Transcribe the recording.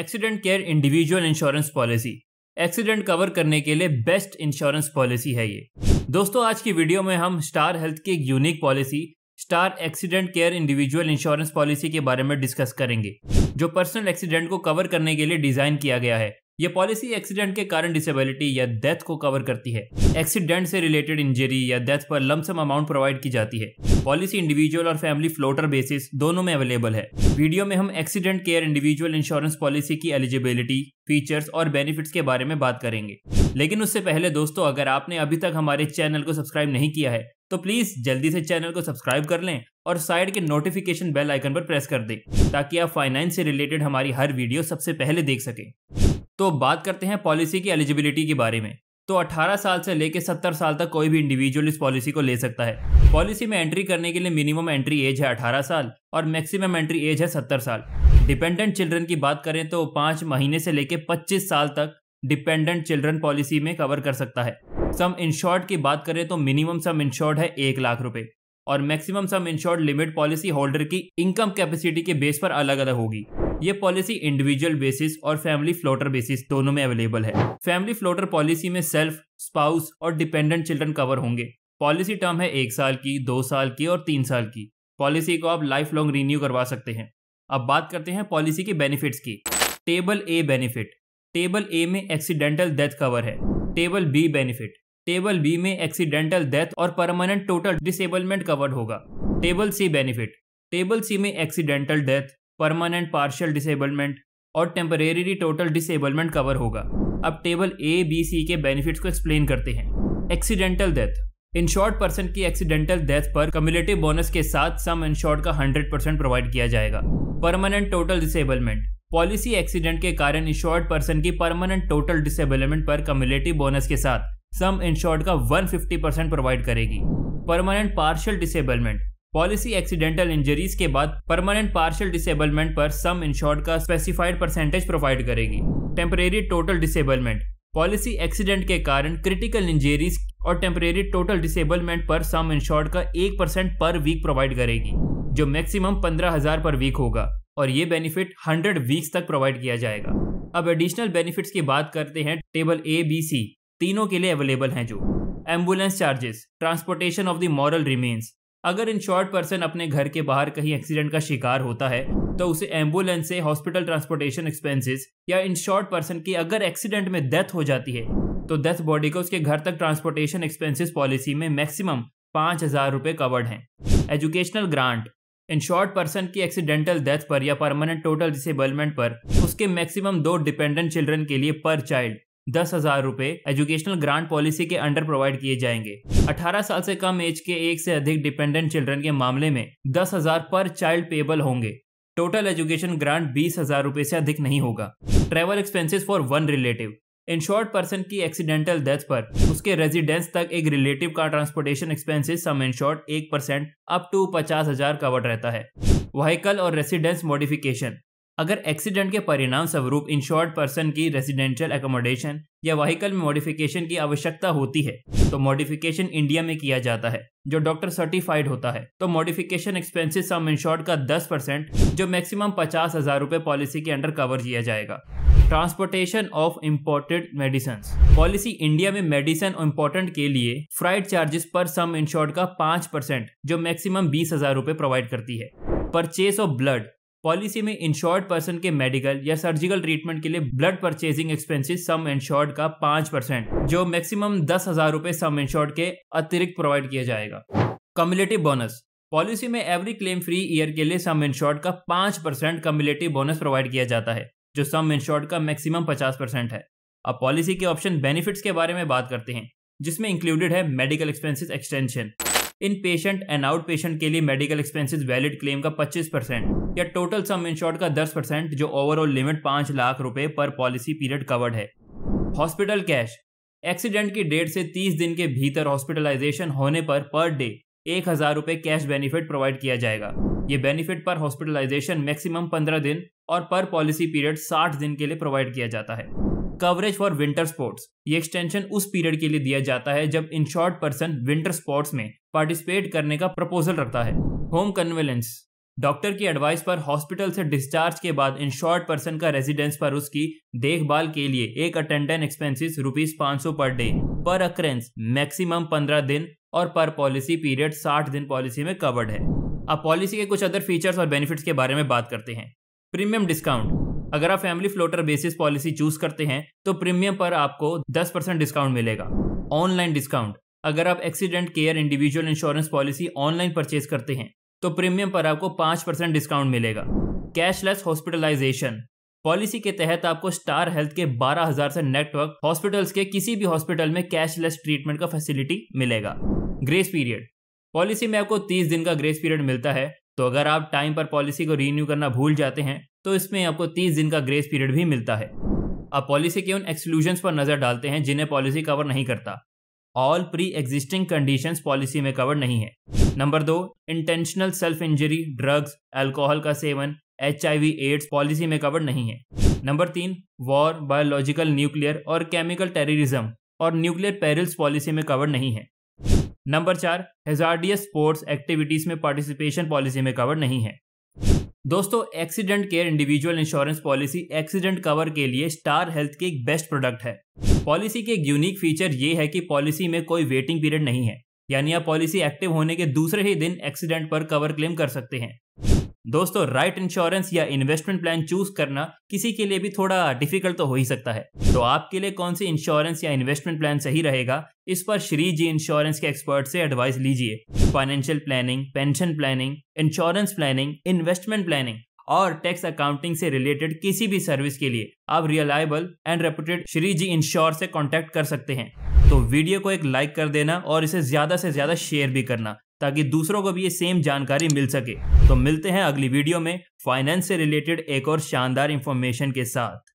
accident care individual insurance policy accident cover करने के लिए बेस्ट इंश्योरेंस पॉलिसी है ये दोस्तों आज की वीडियो में हम स्टार हेल्थ की एक unique policy Star accident care individual insurance policy के बारे में डिस्कस करेंगे जो पर्सनल एक्सीडेंट को कवर करने के लिए डिजाइन किया गया है ये पॉलिसी एक्सीडेंट के कारण डिसेबिलिटी या डेथ को कवर करती है एक्सीडेंट से रिलेटेड इंजरी या डेथ पर लमसम अमाउंट प्रोवाइड की जाती है पॉलिसी इंडिविजुअल और फैमिली फ्लोटर बेसिस दोनों में अवेलेबल है वीडियो में हम accident care individual insurance policy की एलिजिबिलिटी फीचर्स और बेनिफिट्स के बारे में बात करेंगे लेकिन उससे पहले दोस्तों अगर आपने अभी तक हमारे चैनल को सब्सक्राइब नहीं किया है तो प्लीज जल्दी से चैनल को सब्सक्राइब कर लें और साइड के नोटिफिकेशन बेल आइकन पर प्रेस कर दें ताकि आप फाइनेंस से रिलेटेड हमारी हर वीडियो सबसे पहले देख सकें तो बात करते हैं पॉलिसी की एलिजिबिलिटी के बारे में तो 18 साल से लेकर 70 साल तक कोई भी इंडिविजुअल इस पॉलिसी को ले सकता है पॉलिसी में एंट्री करने के लिए मिनिमम एंट्री एज है 18 साल और मैक्सिमम एंट्री एज है 70 साल डिपेंडेंट चिल्ड्रन की बात करें तो पाँच महीने से लेकर 25 साल तक डिपेंडेंट चिल्ड्रन पॉलिसी में कवर कर सकता है सम इंश्योर्ड की बात करें तो मिनिमम सम इंश्योर्ड है एक लाख रुपए और maximum sum insured limit policy holder की इनकम कैपेसिटी के बेस पर अलग अलग होगी ये पॉलिसी इंडिविजुअल बेसिस और फैमिली फ्लोटर बेसिस दोनों में अवेलेबल है फैमिली फ्लोटर पॉलिसी में सेल्फ स्पाउस और डिपेंडेंट चिल्ड्रन कवर होंगे पॉलिसी टर्म है एक साल की दो साल की और तीन साल की पॉलिसी को आप लाइफ लॉन्ग रिन्यू करवा सकते हैं अब बात करते हैं पॉलिसी के बेनिफिट्स की table A benefit table A में एक्सीडेंटल डेथ कवर है table B benefit table B में एक्सीडेंटल डेथ और परमानेंट टोटल डिसेबलमेंट कवर्ड होगा table C benefit table C में accidental death permanent partial disablement और temporary total disablement cover होगा अब table A B C के benefits को एक्सप्लेन करते हैं एक्सीडेंटल डेथ इंश्योर्ड पर्सन की एक्सीडेंटल डेथ पर कम्युनिटी बोनस के साथ सम इंश्योर्ड का 100 परसेंट प्रोवाइड किया जाएगा permanent total disablement policy accident के कारण इंश्योर्ड पर्सन की परमानेंट टोटल डिसेबलमेंट पर कम्युनिटी बोनस के साथ सम इंश्योर्ड का 150 परसेंट प्रोवाइड करेगी permanent partial disablement policy accidental injuries के बाद परमानेंट पार्शियल डिसेबलमेंट पर सम इंश्योर्ड का स्पेसिफाइड परसेंटेज प्रोवाइड करेगी temporary total disablement policy accident के कारण क्रिटिकल इंजरीज और टेम्परेरी टोटल डिसेबलमेंट पर सम इंश्योर्ड का एक परसेंट पर वीक प्रोवाइड करेगी जो मैक्सिमम पंद्रह हजार पर वीक होगा और ये बेनिफिट हंड्रेड वीक्स तक प्रोवाइड किया जाएगा अब एडिशनल बेनिफिट्स की बात करते हैं टेबल ए बी सी तीनों के लिए अवेलेबल हैं जो ambulance charges transportation of the mortal remains अगर इंश्योर्ड पर्सन अपने घर के बाहर कहीं एक्सीडेंट का शिकार होता है तो उसे एम्बुलेंस से हॉस्पिटल ट्रांसपोर्टेशन एक्सपेंसेस या इंश्योर्ड पर्सन की अगर एक्सीडेंट में डेथ हो जाती है तो डेथ बॉडी को उसके घर तक ट्रांसपोर्टेशन एक्सपेंसेस पॉलिसी में मैक्सिमम पाँच हजार रुपये कवर्ड हैं एजुकेशनल ग्रांट इंश्योर्ड पर्सन की एक्सीडेंटल डेथ पर या परमानेंट टोटल डिसेबलमेंट पर उसके मैक्सिमम दो डिपेंडेंट चिल्ड्रन के लिए पर चाइल्ड दस हजार रूपए एजुकेशनल ग्रांट पॉलिसी के अंडर प्रोवाइड किए जाएंगे 18 साल से कम एज के एक से अधिक डिपेंडेंट चिल्ड्रन के मामले में दस हजार पर चाइल्ड पेबल होंगे टोटल एजुकेशन ग्रांट बीस हजार रूपए से अधिक नहीं होगा travel expenses for one relative insured person की एक्सीडेंटल डेथ पर उसके रेजिडेंस तक एक रिलेटिव का ट्रांसपोर्टेशन एक्सपेंसिस सम शॉर्ट एक परसेंट अप टू पचास हजार कवर रहता है वहीकल और रेसिडेंस मॉडिफिकेशन अगर एक्सीडेंट के परिणाम स्वरूप इंश्योर्ड पर्सन की रेजिडेंशियल एकोमोडेशन या वहीकल में मॉडिफिकेशन की आवश्यकता होती है तो मॉडिफिकेशन इंडिया में किया जाता है जो डॉक्टर सर्टिफाइड होता है तो मॉडिफिकेशन एक्सपेंसिस सम इंश्योर्ड का 10 परसेंट जो मैक्सिमम पचास हजार रूपए पॉलिसी के अंडर कवर किया जाएगा transportation of imported medicine policy India में मेडिसन इम्पोर्टेंट के लिए फ्राइड चार्जेस पर सम इंश्योर्ड का पांच परसेंट जो मैक्सिमम बीस हजार रूपए प्रोवाइड करती है परचेस ऑफ ब्लड पॉलिसी में इंश्योर्ड पर्सन के मेडिकल या सर्जिकल ट्रीटमेंट के लिए blood purchasing expenses sum insured का पांच परसेंट जो मैक्सिमम दस हजार रूपए सम इंश्योर्ड के अतिरिक्त प्रोवाइड किया जाएगा कम्युलेटिव बोनस पॉलिसी में एवरी क्लेम फ्री ईयर के लिए सम इंश्योर्ड का पांच परसेंट कम्युलेटिव बोनस प्रोवाइड किया जाता है जो सम इंश्योर्ड का मैक्सिमम पचास परसेंट है अब पॉलिसी के ऑप्शन बेनिफिट्स के बारे में बात करते हैं जिसमें इंक्लूडेड है medical expenses extension in patient and out patient के लिए मेडिकल एक्सपेंसेस वैलिड क्लेम का 25 परसेंट या टोटल सम इंश्योर्ड का 10 परसेंट जो ओवरऑल लिमिट पाँच लाख रुपए पर पॉलिसी पीरियड कवर्ड है हॉस्पिटल कैश एक्सीडेंट की डेट से 30 दिन के भीतर हॉस्पिटलाइजेशन होने पर पर डे एक हजार रुपये कैश बेनिफिट प्रोवाइड किया जाएगा ये बेनिफिट पर हॉस्पिटलाइजेशन मैक्सिमम पंद्रह दिन और पर पॉलिसी पीरियड साठ दिन के लिए प्रोवाइड किया जाता है कवरेज फॉर विंटर स्पोर्ट्स ये एक्सटेंशन उस पीरियड के लिए दिया जाता है जब इंश्योर्ड पर्सन विंटर स्पोर्ट्स में पार्टिसिपेट करने का प्रपोजल रखता है होम कन्वेलेंस डॉक्टर की एडवाइस पर हॉस्पिटल से डिस्चार्ज के बाद इंश्योर्ड पर्सन का रेजिडेंस पर उसकी देखभाल के लिए एक अटेंडेंट एक्सपेंसिस रुपीज पाँच पर डे पर अक्रेंस मैक्सिमम पंद्रह दिन और पर पॉलिसी पीरियड साठ दिन पॉलिसी में कवर्ड है अब पॉलिसी के कुछ अदर फीचर्स और बेनिफिट्स के बारे में बात करते हैं प्रीमियम डिस्काउंट अगर आप family floater basis policy choose करते हैं तो प्रीमियम पर आपको 10% डिस्काउंट मिलेगा ऑनलाइन डिस्काउंट अगर आप accident care individual insurance policy online purchase करते हैं तो प्रीमियम पर आपको पांच परसेंट डिस्काउंट मिलेगा कैशलेस हॉस्पिटलाइजेशन पॉलिसी के तहत आपको स्टार हेल्थ के बारह हजार से नेटवर्क हॉस्पिटल्स के किसी भी हॉस्पिटल में कैशलेस ट्रीटमेंट का फैसिलिटी मिलेगा ग्रेस पीरियड पॉलिसी में आपको 30 दिन का ग्रेस पीरियड मिलता है तो अगर आप टाइम पर पॉलिसी को रीन्यू करना भूल जाते हैं तो इसमें आपको 30 दिन का ग्रेस पीरियड भी मिलता है अब पॉलिसी के उन एक्सक्लूजन पर नजर डालते हैं जिन्हें पॉलिसी कवर नहीं करता all pre existing condition policy में कवर नहीं है नंबर दो intentional self injury drugs alcohol का सेवन एच एड्स पॉलिसी में कवर नहीं है नंबर तीन वॉर बायोलॉजिकल न्यूक्लियर और केमिकल टेररिज्म और न्यूक्लियर पेरिल्स पॉलिसी में कवर नहीं है नंबर चार हेजार्डियस स्पोर्ट्स एक्टिविटीज में पार्टिसिपेशन पॉलिसी में कवर नहीं है दोस्तों accident care individual insurance policy accident cover के लिए स्टार हेल्थ की एक बेस्ट प्रोडक्ट है पॉलिसी की एक यूनिक फीचर ये है कि पॉलिसी में कोई वेटिंग पीरियड नहीं है यानी आप पॉलिसी एक्टिव होने के दूसरे ही दिन एक्सीडेंट पर कवर क्लेम कर सकते हैं दोस्तों राइट इंश्योरेंस या इन्वेस्टमेंट प्लान चूज करना किसी के लिए भी थोड़ा डिफिकल्ट तो हो ही सकता है तो आपके लिए कौन सी इंश्योरेंस या इन्वेस्टमेंट प्लान सही रहेगा इस पर श्री जी इंश्योरेंस के एक्सपर्ट से एडवाइस लीजिए financial planning pension planning insurance planning investment planning और टैक्स अकाउंटिंग से रिलेटेड किसी भी सर्विस के लिए आप reliable and reputed Shri ji insure से कॉन्टेक्ट कर सकते हैं तो वीडियो को एक लाइक कर देना और इसे ज्यादा से ज्यादा शेयर भी करना ताकि दूसरों को भी ये सेम जानकारी मिल सके तो मिलते हैं अगली वीडियो में फाइनेंस से रिलेटेड एक और शानदार इंफॉर्मेशन के साथ